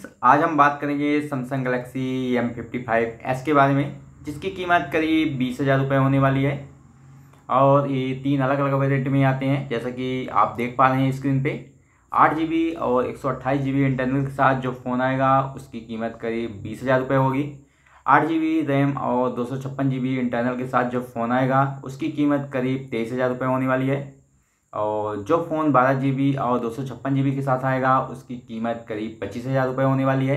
friends आज हम बात करेंगे Samsung Galaxy M fifty five S के बारे में जिसकी कीमत करीब बीस हज़ार रुपये होने वाली है और ये तीन अलग अलग वेरेंट में आते हैं जैसा कि आप देख पा रहे हैं स्क्रीन पे आठ जी बी और एक सौ अट्ठाईस जी बी इंटरनल के साथ जो फ़ोन आएगा उसकी कीमत करीब बीस हज़ार रुपये होगी आठ जी बी रैम और दो सौ छप्पन जी बी इंटरनल के साथ जो फ़ोन आएगा उसकी कीमत करीब तेईस हज़ार रुपये होने वाली है और जो फ़ोन बारह जी बी और दो सौ छप्पन जी बी के साथ आएगा उसकी कीमत करीब पच्चीस हज़ार रुपये होने वाली है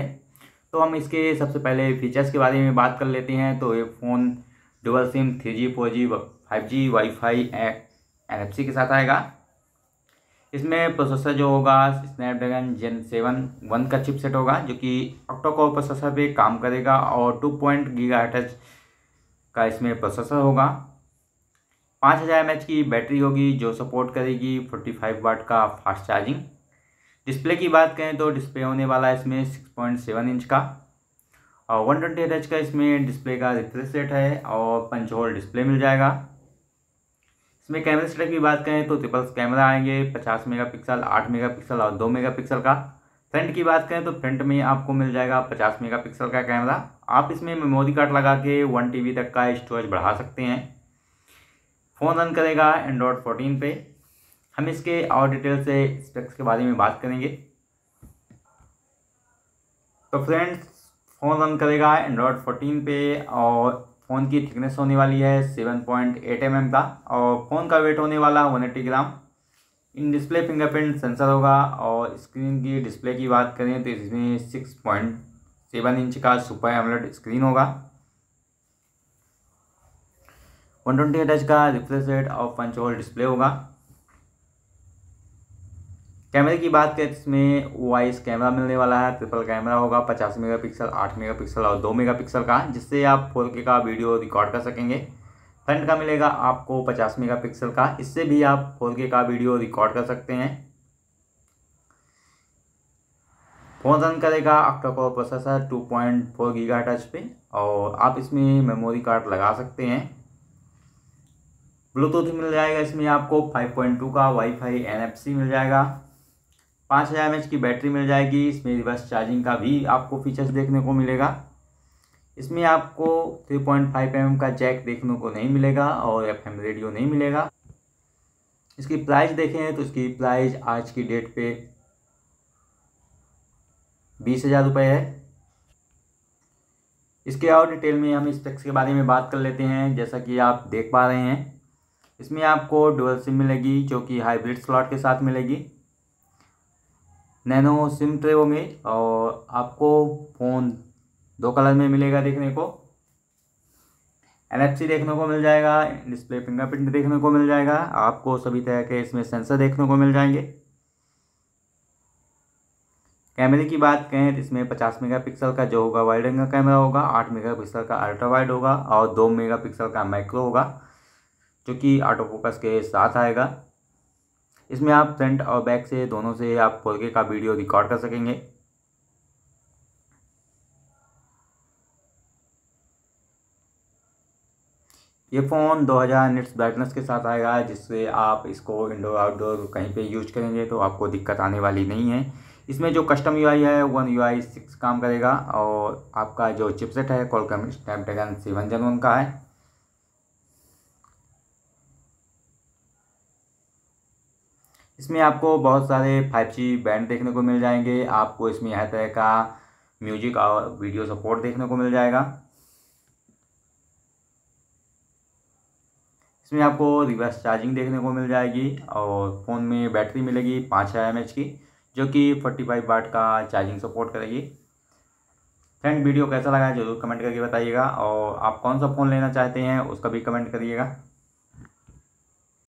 तो हम इसके सबसे पहले फीचर्स के बारे में बात कर लेते हैं तो ये phone dual sim three G four G five G wifi N F C के साथ आएगा इसमें प्रोसेसर जो होगा स्नैपड्रैगन जेन सेवन वन का चिप सेट होगा जो कि ऑक्टोकोर प्रोसेसर पे काम करेगा और टू पॉइंट गीगा का इसमें प्रोसेसर होगा पाँच हज़ार एम की बैटरी होगी जो सपोर्ट करेगी फोर्टी फाइव वाट का फास्ट चार्जिंग डिस्प्ले की बात करें तो डिस्प्ले होने वाला है इसमें सिक्स पॉइंट सेवन इंच का और वन ट्वेंटी एट एच का इसमें डिस्प्ले का रिफ्रेश रेट है और पंच होल डिस्प्ले मिल जाएगा इसमें कैमरे सेटअप की बात करें तो ट्रिपल्स कैमरा आएंगे पचास मेगा पिक्सल आठ मेगा पिक्सल और दो मेगा पिक्सल का फ्रंट की बात करें तो फ्रंट में आपको मिल जाएगा पचास मेगा पिक्सल का कैमरा आप इसमें मेमोरी कार्ड लगा के वन टी तक का स्टोरेज बढ़ा सकते हैं फ़ोन रन करेगा एंड्रॉयड फोर्टीन पे हम इसके और डिटेल से स्पेक्स के बारे में बात करेंगे तो फ्रेंड्स फ़ोन रन करेगा एंड्रॉयड फोर्टीन पे और फ़ोन की थिकनेस होने वाली है seven point eight M M का और फ़ोन का वेट होने वाला one eighty gram in display fingerprint sensor होगा और स्क्रीन की डिस्प्ले की बात करें तो इसमें सिक्स पॉइंट सेवन इंच का सुपर एमलेट स्क्रीन होगा वन ट्वेंटी एट एच का रिफ्रेश रेट और पंच होल डिस्प्ले होगा कैमरे की बात करें तो इसमें वाइस कैमरा मिलने वाला है ट्रिपल कैमरा होगा पचास मेगापिक्सल, आठ मेगापिक्सल और दो मेगापिक्सल का जिससे आप फोर के का वीडियो रिकॉर्ड कर सकेंगे फ्रंट का मिलेगा आपको पचास मेगापिक्सल का इससे भी आप फोर के का वीडियो रिकॉर्ड कर सकते हैं फ़ोन रन करेगा आपका processor two point four giga touch पे और आप इसमें मेमोरी कार्ड लगा सकते हैं ब्लूटूथ मिल जाएगा इसमें आपको 5.2 का वाईफाई एनएफसी मिल जाएगा पाँच हज़ार एम की बैटरी मिल जाएगी इसमें रिवर्स चार्जिंग का भी आपको फीचर्स देखने को मिलेगा इसमें आपको 3.5 पॉइंट का जैक देखने को नहीं मिलेगा और एफ रेडियो नहीं मिलेगा इसकी प्राइस देखें तो इसकी प्राइस आज की डेट पे बीस हज़ार रुपये है इसके और डिटेल में हम इस टैक्स के बारे में बात कर लेते हैं जैसा कि आप देख पा रहे हैं इसमें आपको डुअल सिम मिलेगी जो कि हाइब्रिड स्लॉट के साथ मिलेगी नैनो सिम ट्रे होंगे और आपको फ़ोन दो कलर में मिलेगा देखने को एनएफसी देखने को मिल जाएगा डिस्प्ले फिंगरप्रिंट देखने को मिल जाएगा आपको सभी तरह के इसमें सेंसर देखने को मिल जाएंगे कैमरे की बात करें तो इसमें 50 मेगापिक्सल का जो होगा वाइड एंगल कैमरा होगा 8 मेगापिक्सल का अल्ट्रा वाइड होगा और 2 मेगापिक्सल का माइक्रो होगा जो कि ऑटो फोकस के साथ आएगा इसमें आप फ्रंट और बैक से दोनों से आप फोर का वीडियो रिकॉर्ड कर सकेंगे ये फ़ोन 2000 निट्स ब्राइटनेस के साथ आएगा जिससे आप इसको इंडोर आउटडोर कहीं पे यूज करेंगे तो आपको दिक्कत आने वाली नहीं है इसमें जो कस्टम यू है वन यू आई सिक्स काम करेगा और आपका जो चिपसेट है Qualcomm Snapdragon seven gen one का है इसमें आपको बहुत सारे फाइव जी बैंड देखने को मिल जाएंगे आपको इसमें हर तरह का म्यूजिक और वीडियो सपोर्ट देखने को मिल जाएगा इसमें आपको रिवर्स चार्जिंग देखने को मिल जाएगी और फ़ोन में बैटरी मिलेगी पाँच हज़ार एम की जो कि फोर्टी फाइव वाट का चार्जिंग सपोर्ट करेगी फ्रेंड वीडियो कैसा लगा जरूर कमेंट करके बताइएगा और आप कौन सा फ़ोन लेना चाहते हैं उसका भी कमेंट करिएगा